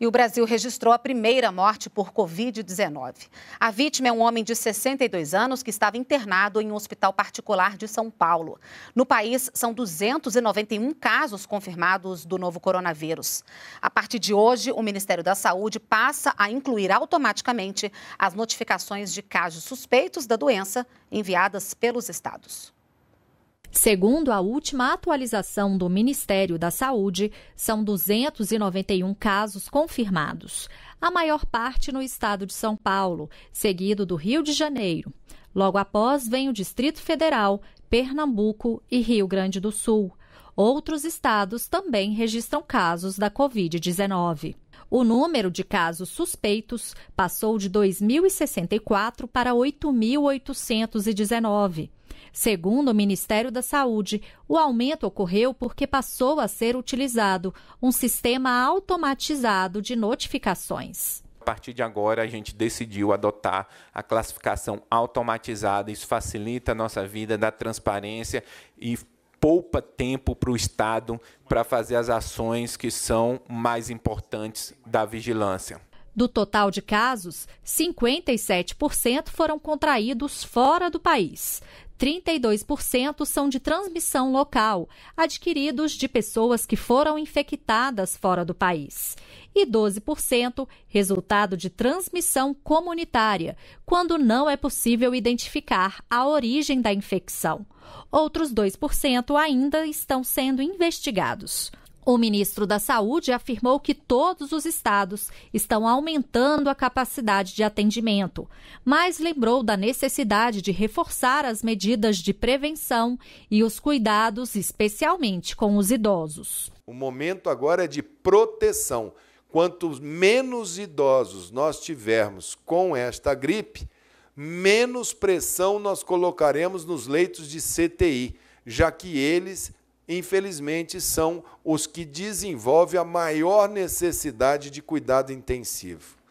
e o Brasil registrou a primeira morte por Covid-19. A vítima é um homem de 62 anos que estava internado em um hospital particular de São Paulo. No país, são 291 casos confirmados do novo coronavírus. A partir de hoje, o Ministério da Saúde passa a incluir automaticamente as notificações de casos suspeitos da doença enviadas pelos estados. Segundo a última atualização do Ministério da Saúde, são 291 casos confirmados, a maior parte no estado de São Paulo, seguido do Rio de Janeiro. Logo após vem o Distrito Federal, Pernambuco e Rio Grande do Sul. Outros estados também registram casos da Covid-19. O número de casos suspeitos passou de 2.064 para 8.819 Segundo o Ministério da Saúde, o aumento ocorreu porque passou a ser utilizado um sistema automatizado de notificações. A partir de agora, a gente decidiu adotar a classificação automatizada. Isso facilita a nossa vida, dá transparência e poupa tempo para o Estado para fazer as ações que são mais importantes da vigilância. Do total de casos, 57% foram contraídos fora do país. 32% são de transmissão local, adquiridos de pessoas que foram infectadas fora do país, e 12% resultado de transmissão comunitária, quando não é possível identificar a origem da infecção. Outros 2% ainda estão sendo investigados. O ministro da Saúde afirmou que todos os estados estão aumentando a capacidade de atendimento, mas lembrou da necessidade de reforçar as medidas de prevenção e os cuidados, especialmente com os idosos. O momento agora é de proteção. Quanto menos idosos nós tivermos com esta gripe, menos pressão nós colocaremos nos leitos de CTI, já que eles infelizmente, são os que desenvolvem a maior necessidade de cuidado intensivo.